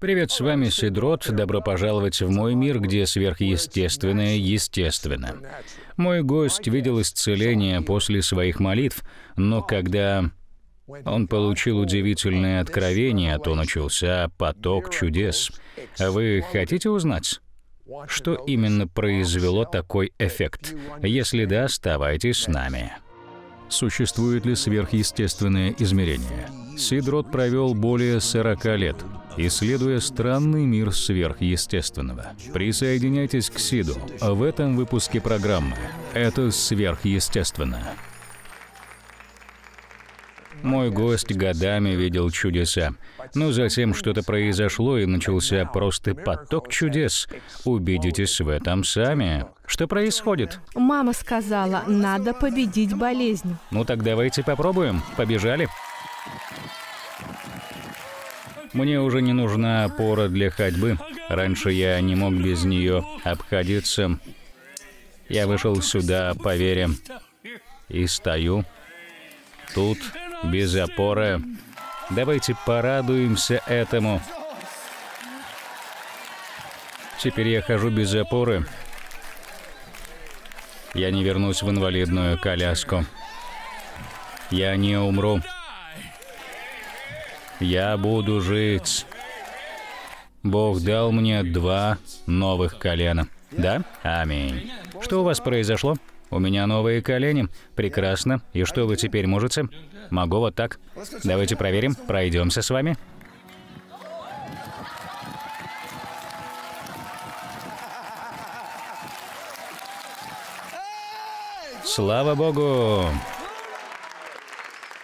Привет, с вами Сидрот. Добро пожаловать в мой мир, где сверхъестественное естественно. Мой гость видел исцеление после своих молитв, но когда он получил удивительное откровение, то начался поток чудес. А вы хотите узнать? Что именно произвело такой эффект? Если да, оставайтесь с нами. Существует ли сверхъестественное измерение? Сидрот провел более 40 лет, исследуя странный мир сверхъестественного. Присоединяйтесь к Сиду в этом выпуске программы. Это сверхъестественно. Мой гость годами видел чудеса. Но затем что-то произошло и начался просто поток чудес. Убедитесь в этом сами. Что происходит? Мама сказала, надо победить болезнь. Ну так давайте попробуем. Побежали. Мне уже не нужна опора для ходьбы. Раньше я не мог без нее обходиться. Я вышел сюда по и стою тут без опоры. Давайте порадуемся этому. Теперь я хожу без опоры. Я не вернусь в инвалидную коляску. Я не умру я буду жить. Бог дал мне два новых колена. Да? Аминь. Что у вас произошло? У меня новые колени. Прекрасно. И что вы теперь можете? Могу вот так. Давайте проверим. Пройдемся с вами. Слава Богу!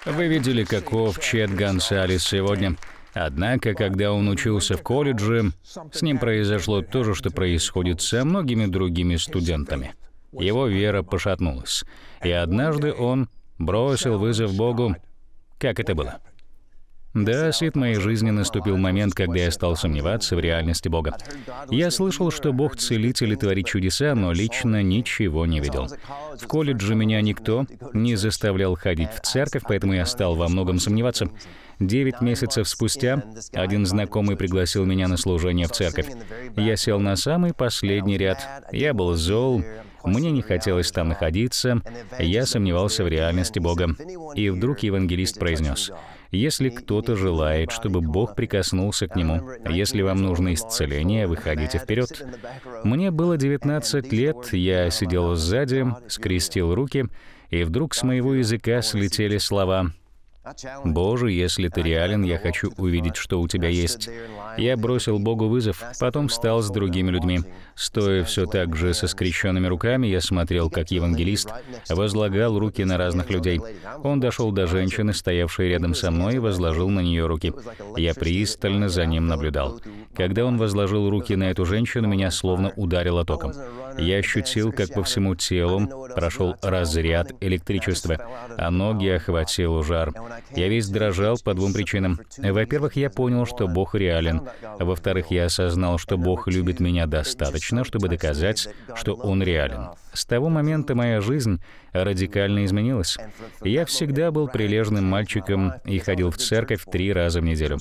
Вы видели, каков Чет Гонсалес сегодня. Однако, когда он учился в колледже, с ним произошло то же, что происходит со многими другими студентами. Его вера пошатнулась, и однажды он бросил вызов Богу. Как это было? Да, свет моей жизни наступил момент, когда я стал сомневаться в реальности Бога. Я слышал, что Бог целитель и творит чудеса, но лично ничего не видел. В колледже меня никто не заставлял ходить в церковь, поэтому я стал во многом сомневаться. Девять месяцев спустя один знакомый пригласил меня на служение в церковь. Я сел на самый последний ряд. Я был зол, мне не хотелось там находиться, я сомневался в реальности Бога. И вдруг евангелист произнес, если кто-то желает, чтобы Бог прикоснулся к нему, если вам нужно исцеление, выходите вперед. Мне было 19 лет, я сидел сзади, скрестил руки, и вдруг с моего языка слетели слова «Боже, если ты реален, я хочу увидеть, что у тебя есть». Я бросил Богу вызов, потом встал с другими людьми. Стоя все так же со скрещенными руками, я смотрел, как евангелист возлагал руки на разных людей. Он дошел до женщины, стоявшей рядом со мной, и возложил на нее руки. Я пристально за ним наблюдал. Когда он возложил руки на эту женщину, меня словно ударило током. Я ощутил, как по всему телу прошел разряд электричества, а ноги охватил жар. Я весь дрожал по двум причинам. Во-первых, я понял, что Бог реален. Во-вторых, я осознал, что Бог любит меня достаточно, чтобы доказать, что Он реален. С того момента моя жизнь радикально изменилась. Я всегда был прилежным мальчиком и ходил в церковь три раза в неделю.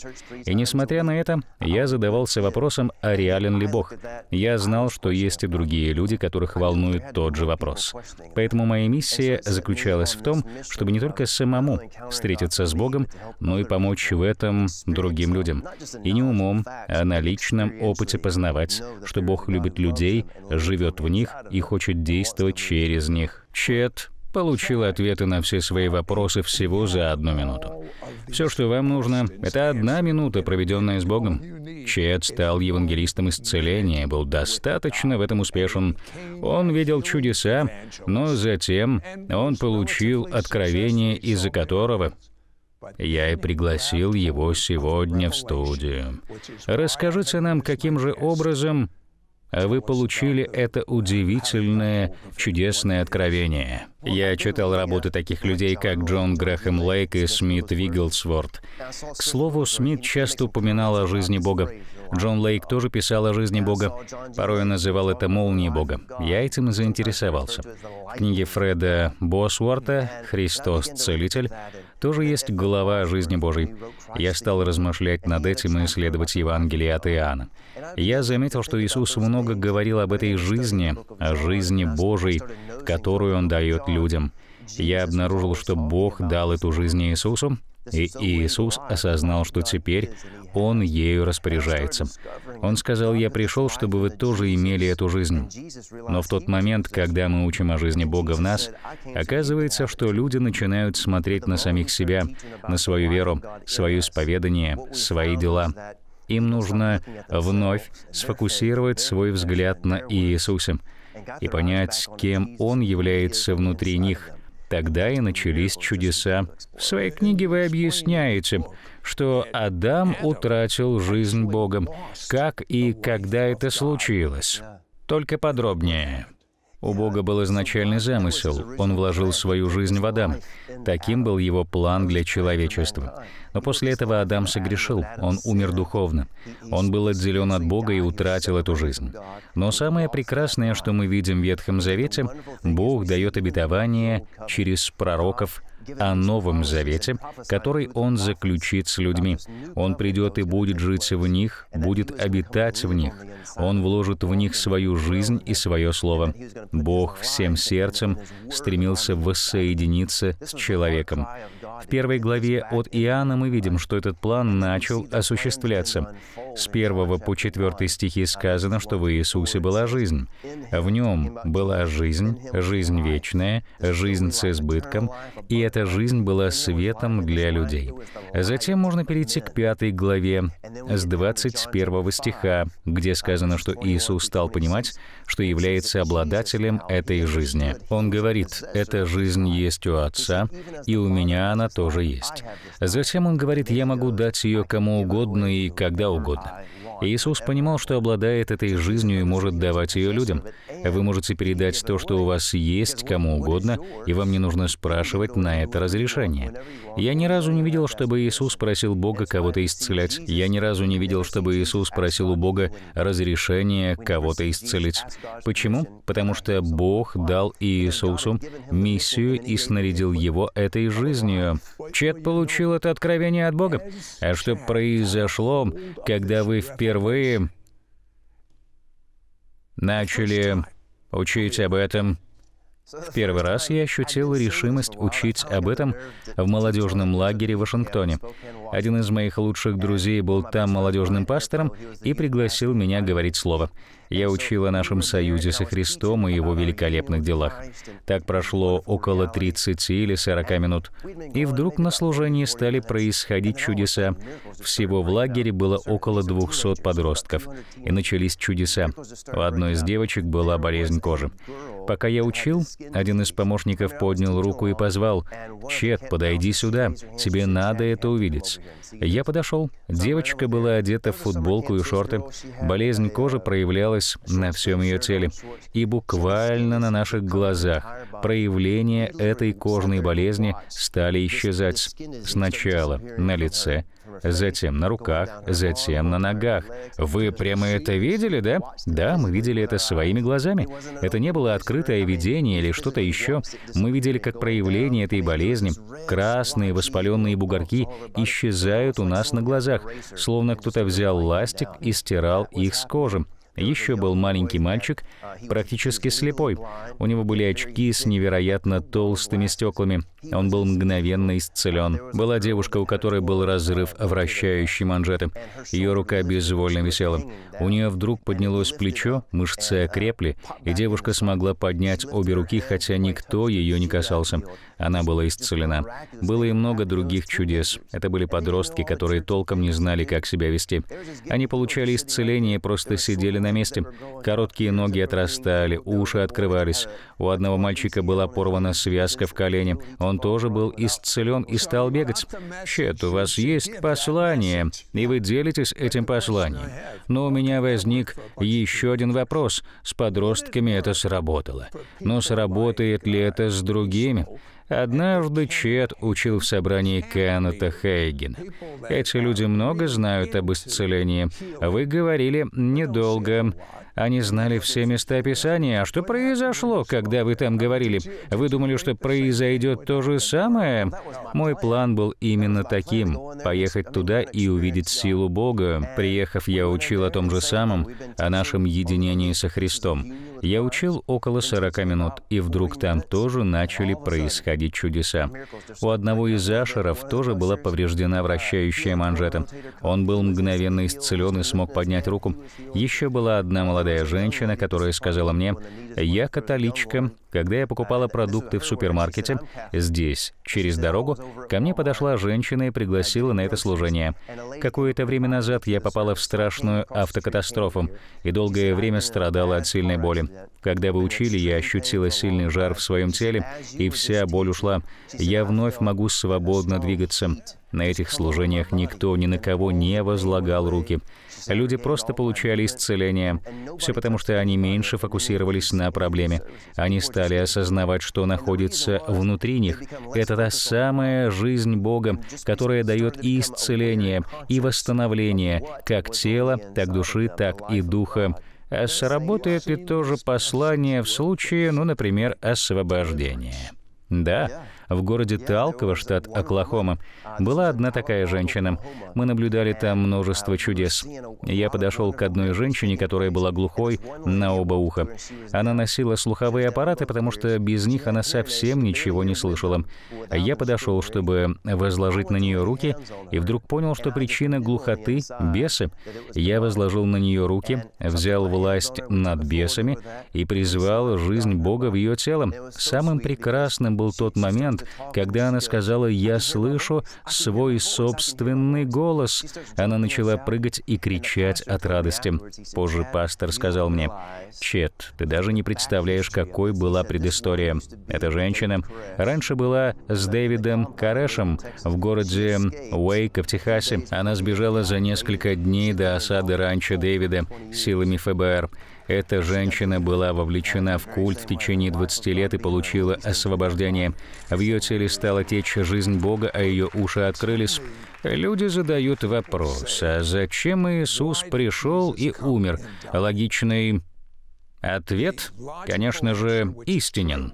И несмотря на это, я задавался вопросом, а реален ли Бог. Я знал, что есть и другие люди, которых волнует тот же вопрос. Поэтому моя миссия заключалась в том, чтобы не только самому встретиться с Богом, но и помочь в этом другим людям. И не умом, а на личном опыте познавать, что Бог любит людей, живет в них и хочет действовать действовать через них. Чет получил ответы на все свои вопросы всего за одну минуту. Все, что вам нужно, это одна минута, проведенная с Богом. Чет стал евангелистом исцеления, был достаточно в этом успешен. Он видел чудеса, но затем он получил откровение, из-за которого я и пригласил его сегодня в студию. Расскажите нам, каким же образом а вы получили это удивительное, чудесное откровение. Я читал работы таких людей, как Джон Грэхэм Лейк и Смит Вигглсворт. К слову, Смит часто упоминал о жизни Бога. Джон Лейк тоже писал о жизни Бога. Порой он называл это молнией Бога. Я этим заинтересовался. В книге Фреда Босворта «Христос – Целитель» тоже есть глава о жизни Божьей. Я стал размышлять над этим и исследовать Евангелие от Иоанна. Я заметил, что Иисус много говорил об этой жизни, о жизни Божьей, которую Он дает людям. Я обнаружил, что Бог дал эту жизнь Иисусу, и Иисус осознал, что теперь Он ею распоряжается. Он сказал, «Я пришел, чтобы вы тоже имели эту жизнь». Но в тот момент, когда мы учим о жизни Бога в нас, оказывается, что люди начинают смотреть на самих себя, на свою веру, свое исповедание, свои дела. Им нужно вновь сфокусировать свой взгляд на Иисусе и понять, кем Он является внутри них — Тогда и начались чудеса. В своей книге вы объясняете, что Адам утратил жизнь Богом. Как и когда это случилось? Только подробнее. У Бога был изначальный замысел. Он вложил свою жизнь в Адам. Таким был его план для человечества. Но после этого Адам согрешил. Он умер духовно. Он был отделен от Бога и утратил эту жизнь. Но самое прекрасное, что мы видим в Ветхом Завете, Бог дает обетование через пророков о Новом Завете, который Он заключит с людьми. Он придет и будет жить в них, будет обитать в них. Он вложит в них свою жизнь и свое слово. Бог всем сердцем стремился воссоединиться с человеком. В первой главе от Иоанна мы видим, что этот план начал осуществляться. С первого по 4 стихи сказано, что в Иисусе была жизнь. В Нем была жизнь, жизнь вечная, жизнь с избытком, и это эта жизнь была светом для людей. Затем можно перейти к пятой главе с 21 стиха, где сказано, что Иисус стал понимать, что является обладателем этой жизни. Он говорит, «Эта жизнь есть у Отца, и у меня она тоже есть». Затем он говорит, «Я могу дать ее кому угодно и когда угодно». Иисус понимал, что обладает этой жизнью и может давать ее людям. Вы можете передать то, что у вас есть, кому угодно, и вам не нужно спрашивать на это разрешение. Я ни разу не видел, чтобы Иисус просил Бога кого-то исцелять. Я ни разу не видел, чтобы Иисус просил у Бога разрешения кого-то исцелить. Почему? Потому что Бог дал Иисусу миссию и снарядил его этой жизнью. Чет получил это откровение от Бога. А что произошло, когда вы впервые впервые начали учить об этом. В первый раз я ощутил решимость учить об этом в молодежном лагере в Вашингтоне. Один из моих лучших друзей был там молодежным пастором и пригласил меня говорить слово. Я учил о нашем союзе со Христом и его великолепных делах. Так прошло около 30 или 40 минут. И вдруг на служении стали происходить чудеса. Всего в лагере было около 200 подростков. И начались чудеса. У одной из девочек была болезнь кожи. Пока я учил, один из помощников поднял руку и позвал, «Чет, подойди сюда, тебе надо это увидеть». Я подошел. Девочка была одета в футболку и шорты. Болезнь кожи проявлялась расплывалась на всем ее теле. И буквально на наших глазах проявления этой кожной болезни стали исчезать. Сначала на лице, затем на руках, затем на ногах. Вы прямо это видели, да? Да, мы видели это своими глазами. Это не было открытое видение или что-то еще. Мы видели, как проявление этой болезни, красные воспаленные бугорки, исчезают у нас на глазах, словно кто-то взял ластик и стирал их с кожи. Еще был маленький мальчик, практически слепой. У него были очки с невероятно толстыми стеклами. Он был мгновенно исцелен. Была девушка, у которой был разрыв вращающей манжеты. Ее рука безвольно висела. У нее вдруг поднялось плечо, мышцы окрепли, и девушка смогла поднять обе руки, хотя никто ее не касался. Она была исцелена. Было и много других чудес. Это были подростки, которые толком не знали, как себя вести. Они получали исцеление просто сидели на месте. Короткие ноги отрастали, уши открывались. У одного мальчика была порвана связка в колене. Он тоже был исцелен и стал бегать. «Чет, у вас есть послание, и вы делитесь этим посланием. Но у меня возник еще один вопрос. С подростками это сработало. Но сработает ли это с другими?» Однажды Чет учил в собрании Кеннета Хейгена. Эти люди много знают об исцелении. Вы говорили недолго. Они знали все места описания, А что произошло, когда вы там говорили? Вы думали, что произойдет то же самое? Мой план был именно таким — поехать туда и увидеть силу Бога. Приехав, я учил о том же самом, о нашем единении со Христом. Я учил около 40 минут, и вдруг там тоже начали происходить чудеса. У одного из ашеров тоже была повреждена вращающая манжета. Он был мгновенно исцелен и смог поднять руку. Еще была одна молодая молодая женщина, которая сказала мне, «Я католичка. Когда я покупала продукты в супермаркете, здесь, через дорогу, ко мне подошла женщина и пригласила на это служение. Какое-то время назад я попала в страшную автокатастрофу и долгое время страдала от сильной боли. Когда вы учили, я ощутила сильный жар в своем теле, и вся боль ушла. Я вновь могу свободно двигаться». На этих служениях никто ни на кого не возлагал руки. Люди просто получали исцеление. Все потому, что они меньше фокусировались на проблеме. Они стали осознавать, что находится внутри них. Это та самая жизнь Бога, которая дает и исцеление, и восстановление, как тела, так души, так и духа. А сработает ли тоже послание в случае, ну, например, освобождения? Да, в городе Талкова, штат Оклахома, была одна такая женщина. Мы наблюдали там множество чудес. Я подошел к одной женщине, которая была глухой на оба уха. Она носила слуховые аппараты, потому что без них она совсем ничего не слышала. Я подошел, чтобы возложить на нее руки, и вдруг понял, что причина глухоты — бесы. Я возложил на нее руки, взял власть над бесами и призвал жизнь Бога в ее тело. Самым прекрасным был тот момент, момент, когда она сказала «Я слышу свой собственный голос», она начала прыгать и кричать от радости. Позже пастор сказал мне, «Чет, ты даже не представляешь, какой была предыстория. Эта женщина раньше была с Дэвидом Карешем в городе Уэйка в Техасе. Она сбежала за несколько дней до осады ранчо Дэвида силами ФБР. Эта женщина была вовлечена в культ в течение 20 лет и получила освобождение. В ее теле стала течь жизнь Бога, а ее уши открылись. Люди задают вопрос, а зачем Иисус пришел и умер? Логичный ответ, конечно же, истинен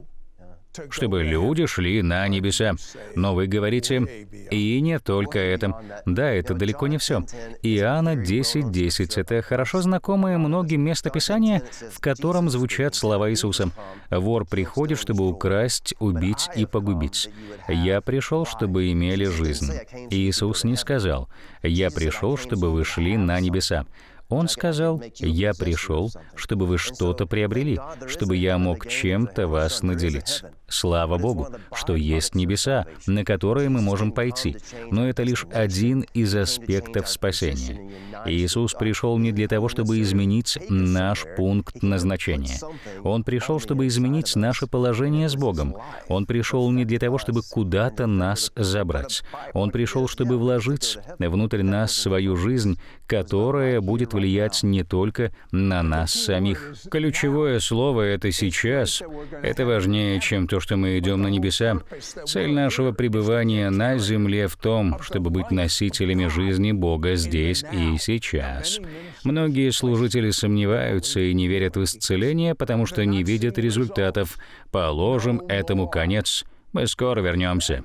чтобы люди шли на небеса. Но вы говорите, и не только это. Да, это далеко не все. Иоанна 10.10 10 — это хорошо знакомое многим местописание, в котором звучат слова Иисуса. «Вор приходит, чтобы украсть, убить и погубить. Я пришел, чтобы имели жизнь». Иисус не сказал, «Я пришел, чтобы вы шли на небеса». Он сказал, «Я пришел, чтобы вы что-то приобрели, чтобы я мог чем-то вас наделить». Слава Богу, что есть небеса, на которые мы можем пойти, но это лишь один из аспектов спасения. Иисус пришел не для того, чтобы изменить наш пункт назначения. Он пришел, чтобы изменить наше положение с Богом. Он пришел не для того, чтобы куда-то нас забрать. Он пришел, чтобы вложить внутрь нас свою жизнь, которая будет влиять не только на нас самих. Ключевое слово — это «сейчас». Это важнее, чем то, что мы идем на небеса. Цель нашего пребывания на земле в том, чтобы быть носителями жизни Бога здесь и сейчас. Многие служители сомневаются и не верят в исцеление, потому что не видят результатов. Положим этому конец. Мы скоро вернемся.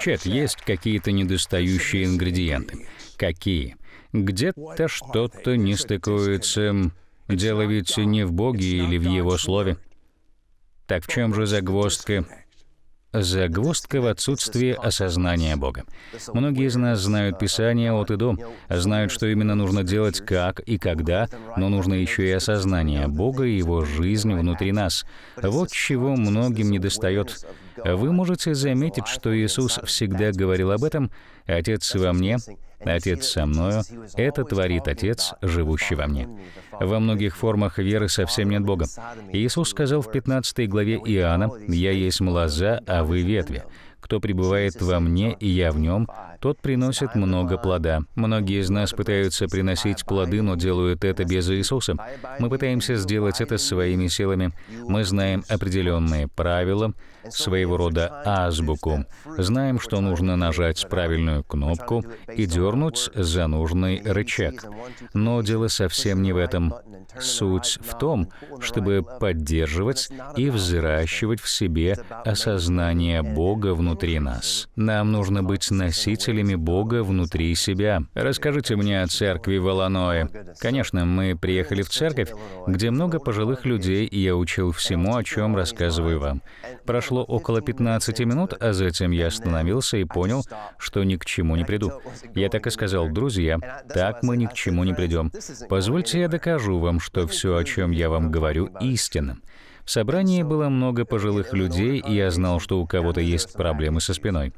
Чет, есть какие-то недостающие ингредиенты? Какие? Где-то что-то не стыкуется. Дело ведь не в Боге или в Его Слове. Так в чем же загвоздка? Загвоздка в отсутствии осознания Бога. Многие из нас знают Писание от и до, знают, что именно нужно делать, как и когда, но нужно еще и осознание Бога и Его жизнь внутри нас. Вот чего многим недостает. Вы можете заметить, что Иисус всегда говорил об этом «Отец во мне, Отец со мною — это творит Отец, живущий во мне. Во многих формах веры совсем нет Бога. Иисус сказал в 15 главе Иоанна, «Я есть млоза, а вы ветви». Кто пребывает во мне, и я в нем, тот приносит много плода. Многие из нас пытаются приносить плоды, но делают это без Иисуса. Мы пытаемся сделать это своими силами. Мы знаем определенные правила, своего рода азбуку. Знаем, что нужно нажать правильную кнопку и дернуть за нужный рычаг. Но дело совсем не в этом. Суть в том, чтобы поддерживать и взращивать в себе осознание Бога внутри внутри нас. Нам нужно быть носителями Бога внутри себя. Расскажите мне о церкви в Конечно, мы приехали в церковь, где много пожилых людей, и я учил всему, о чем рассказываю вам. Прошло около 15 минут, а затем я остановился и понял, что ни к чему не приду. Я так и сказал, друзья, так мы ни к чему не придем. Позвольте я докажу вам, что все, о чем я вам говорю, истинно собрании было много пожилых людей, и я знал, что у кого-то есть проблемы со спиной.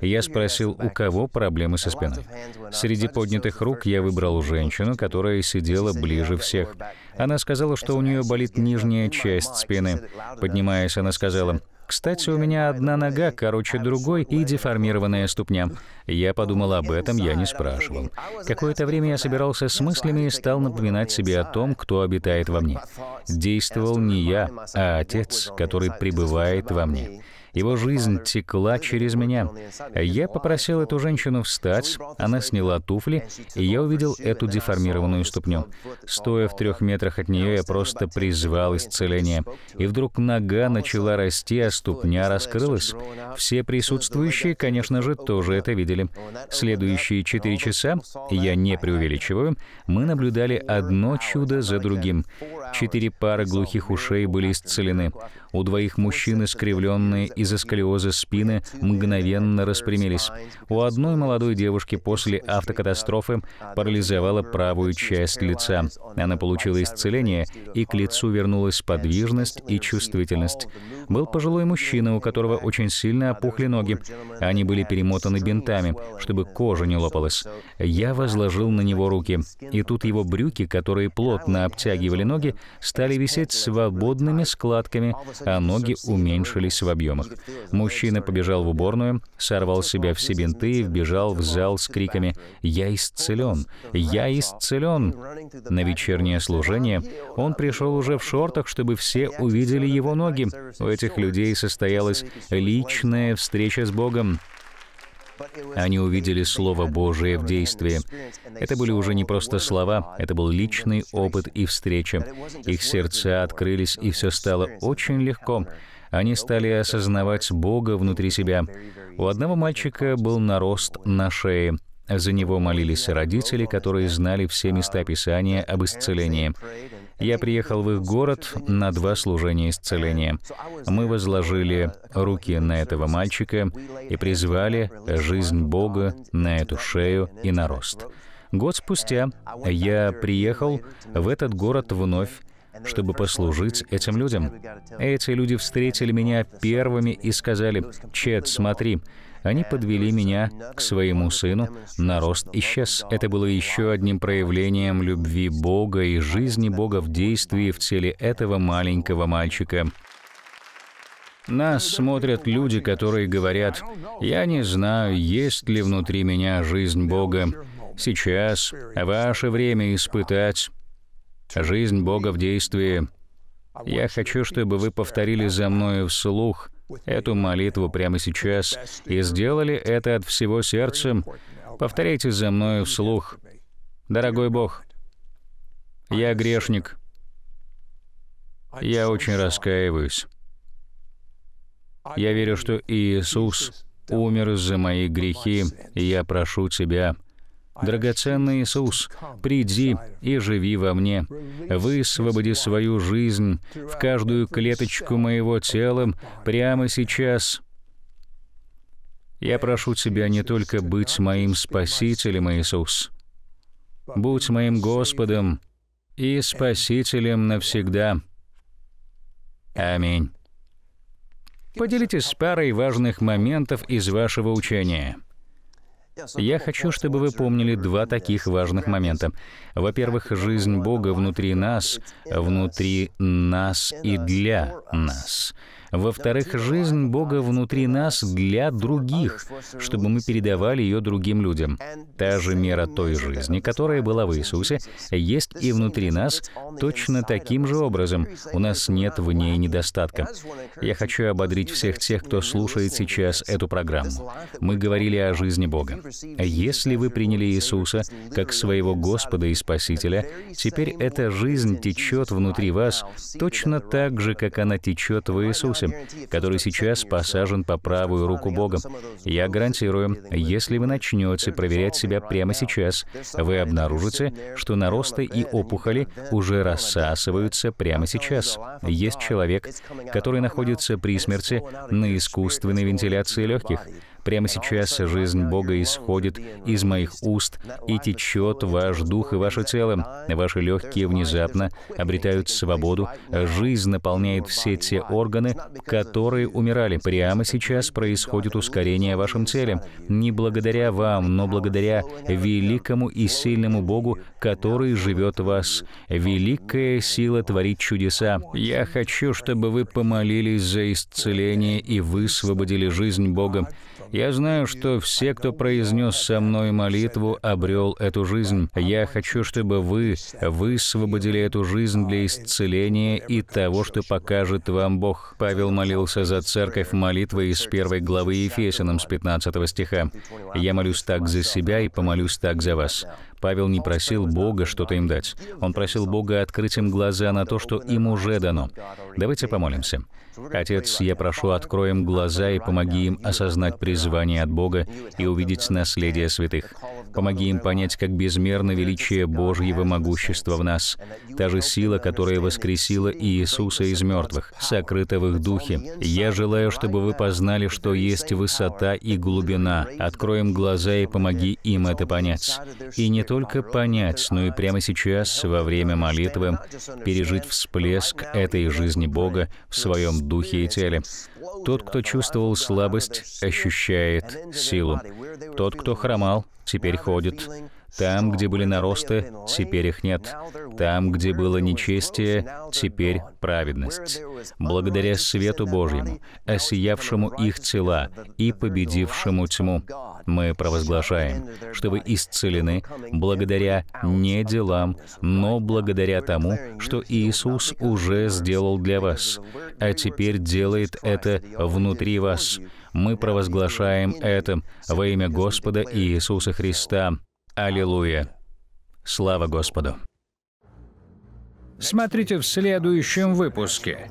Я спросил, у кого проблемы со спиной. Среди поднятых рук я выбрал женщину, которая сидела ближе всех. Она сказала, что у нее болит нижняя часть спины. Поднимаясь, она сказала, кстати, у меня одна нога короче другой и деформированная ступня. Я подумал об этом, я не спрашивал. Какое-то время я собирался с мыслями и стал напоминать себе о том, кто обитает во мне. Действовал не я, а Отец, который пребывает во мне. Его жизнь текла через меня. Я попросил эту женщину встать, она сняла туфли, и я увидел эту деформированную ступню. Стоя в трех метрах от нее, я просто призвал исцеление. И вдруг нога начала расти, а ступня раскрылась. Все присутствующие, конечно же, тоже это видели. Следующие четыре часа, я не преувеличиваю, мы наблюдали одно чудо за другим. Четыре пары глухих ушей были исцелены. У двоих мужчин искривленные из-за сколиоза спины мгновенно распрямились. У одной молодой девушки после автокатастрофы парализовала правую часть лица. Она получила исцеление, и к лицу вернулась подвижность и чувствительность. Был пожилой мужчина, у которого очень сильно опухли ноги. Они были перемотаны бинтами, чтобы кожа не лопалась. Я возложил на него руки, и тут его брюки, которые плотно обтягивали ноги, стали висеть свободными складками, а ноги уменьшились в объемах. Мужчина побежал в уборную, сорвал себя все бинты и вбежал в зал с криками «Я исцелен! Я исцелен!». На вечернее служение он пришел уже в шортах, чтобы все увидели его ноги. У этих людей состоялась личная встреча с Богом. Они увидели Слово Божие в действии. Это были уже не просто слова, это был личный опыт и встреча. Их сердца открылись, и все стало очень легко. Они стали осознавать Бога внутри себя. У одного мальчика был нарост на шее. За него молились родители, которые знали все места Писания об исцелении. Я приехал в их город на два служения исцеления. Мы возложили руки на этого мальчика и призвали жизнь Бога на эту шею и на рост. Год спустя я приехал в этот город вновь чтобы послужить этим людям. Эти люди встретили меня первыми и сказали, «Чет, смотри, они подвели меня к своему сыну, на рост исчез. Это было еще одним проявлением любви Бога и жизни Бога в действии в цели этого маленького мальчика. Нас смотрят люди, которые говорят, «Я не знаю, есть ли внутри меня жизнь Бога. Сейчас ваше время испытать жизнь Бога в действии. Я хочу, чтобы вы повторили за мною вслух – эту молитву прямо сейчас и сделали это от всего сердца, повторяйте за мной вслух. «Дорогой Бог, я грешник. Я очень раскаиваюсь. Я верю, что Иисус умер за мои грехи, и я прошу Тебя, Драгоценный Иисус, приди и живи во мне. Высвободи свою жизнь в каждую клеточку моего тела прямо сейчас. Я прошу Тебя не только быть моим Спасителем, Иисус, будь моим Господом и Спасителем навсегда. Аминь. Поделитесь парой важных моментов из вашего учения. Я хочу, чтобы вы помнили два таких важных момента. Во-первых, жизнь Бога внутри нас, внутри нас и для нас. Во-вторых, жизнь Бога внутри нас для других, чтобы мы передавали ее другим людям. Та же мера той жизни, которая была в Иисусе, есть и внутри нас точно таким же образом. У нас нет в ней недостатка. Я хочу ободрить всех тех, кто слушает сейчас эту программу. Мы говорили о жизни Бога. Если вы приняли Иисуса как своего Господа и Спасителя, теперь эта жизнь течет внутри вас точно так же, как она течет в Иисусе. Иисусе, который сейчас посажен по правую руку Бога. Я гарантирую, если вы начнете проверять себя прямо сейчас, вы обнаружите, что наросты и опухоли уже рассасываются прямо сейчас. Есть человек, который находится при смерти на искусственной вентиляции легких. Прямо сейчас жизнь Бога исходит из моих уст и течет ваш дух и ваше тело. Ваши легкие внезапно обретают свободу. А жизнь наполняет все те органы, которые умирали. Прямо сейчас происходит ускорение в вашем теле. Не благодаря вам, но благодаря великому и сильному Богу, который живет в вас. Великая сила творит чудеса. Я хочу, чтобы вы помолились за исцеление и высвободили жизнь Бога. Я знаю, что все, кто произнес со мной молитву, обрел эту жизнь. Я хочу, чтобы вы высвободили эту жизнь для исцеления и того, что покажет вам Бог. Павел молился за церковь молитвы из первой главы Ефесиным с 15 стиха. Я молюсь так за себя и помолюсь так за вас. Павел не просил Бога что-то им дать. Он просил Бога открыть им глаза на то, что им уже дано. Давайте помолимся. Отец, я прошу, откроем глаза и помоги им осознать призвание от Бога и увидеть наследие святых. Помоги им понять, как безмерно величие Божьего могущества в нас. Та же сила, которая воскресила Иисуса из мертвых, сокрыта в их духе. Я желаю, чтобы вы познали, что есть высота и глубина. Откроем глаза и помоги им это понять. И не только понять, но и прямо сейчас, во время молитвы, пережить всплеск этой жизни Бога в своем духе и теле. Тот, кто чувствовал слабость, ощущает силу. Тот, кто хромал, теперь ходит. Там, где были наросты, теперь их нет. Там, где было нечестие, теперь праведность. Благодаря свету Божьему, осиявшему их тела и победившему тьму, мы провозглашаем, что вы исцелены благодаря не делам, но благодаря тому, что Иисус уже сделал для вас, а теперь делает это внутри вас. Мы провозглашаем это во имя Господа Иисуса Христа. Аллилуйя! Слава Господу! Смотрите в следующем выпуске.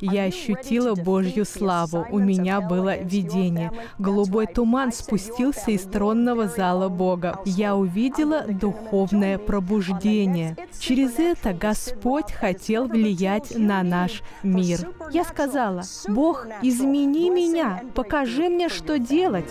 Я ощутила Божью славу. У меня было видение. Голубой туман спустился из тронного зала Бога. Я увидела духовное пробуждение. Через это Господь хотел влиять на наш мир. Я сказала, Бог, измени меня, покажи мне, что делать.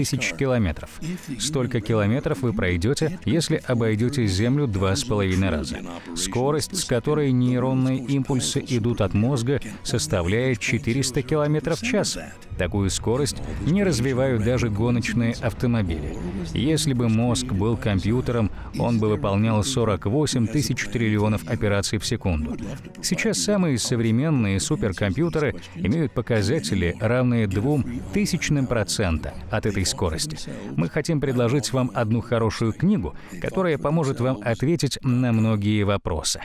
тысяч километров. Столько километров вы пройдете, если обойдете Землю два с половиной раза. Скорость, с которой нейронные импульсы идут от мозга, составляет 400 километров в час. Такую скорость не развивают даже гоночные автомобили. Если бы мозг был компьютером, он бы выполнял 48 тысяч триллионов операций в секунду. Сейчас самые современные суперкомпьютеры имеют показатели, равные двум тысячным процента от этой скорости. Мы хотим предложить вам одну хорошую книгу, которая поможет вам ответить на многие вопросы.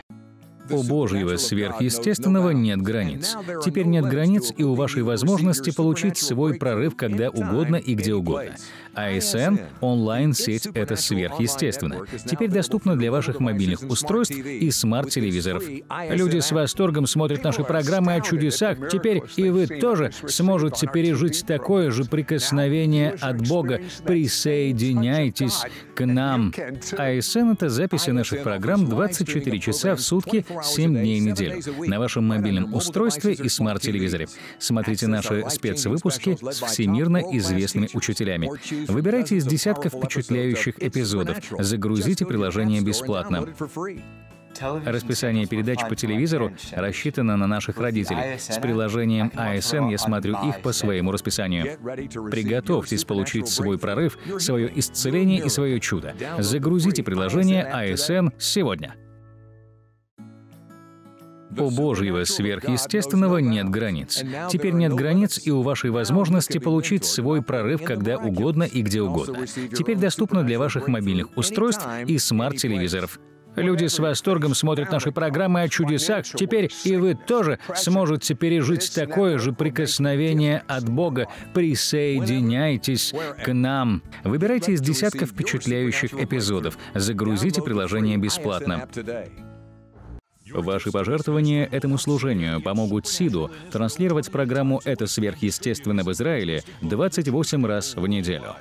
У Божьего сверхъестественного нет границ. Теперь нет границ и у вашей возможности получить свой прорыв когда угодно и где угодно. ASN — а онлайн-сеть — это сверхъестественно. Теперь доступно для ваших мобильных устройств и смарт-телевизоров. Люди с восторгом смотрят наши программы о чудесах. Теперь и вы тоже сможете пережить такое же прикосновение от Бога. Присоединяйтесь к нам. ASN а — это записи наших программ 24 часа в сутки 7 дней в неделю на вашем мобильном устройстве и смарт-телевизоре. Смотрите наши спецвыпуски с всемирно известными учителями. Выбирайте из десятков впечатляющих эпизодов. Загрузите приложение бесплатно. Расписание передач по телевизору рассчитано на наших родителей. С приложением ASN я смотрю их по своему расписанию. Приготовьтесь получить свой прорыв, свое исцеление и свое чудо. Загрузите приложение ASN сегодня. У Божьего сверхъестественного нет границ. Теперь нет границ и у вашей возможности получить свой прорыв когда угодно и где угодно. Теперь доступно для ваших мобильных устройств и смарт-телевизоров. Люди с восторгом смотрят наши программы о чудесах. Теперь и вы тоже сможете пережить такое же прикосновение от Бога. Присоединяйтесь к нам. Выбирайте из десятков впечатляющих эпизодов. Загрузите приложение бесплатно. Ваши пожертвования этому служению помогут СИДу транслировать программу «Это сверхъестественно» в Израиле 28 раз в неделю.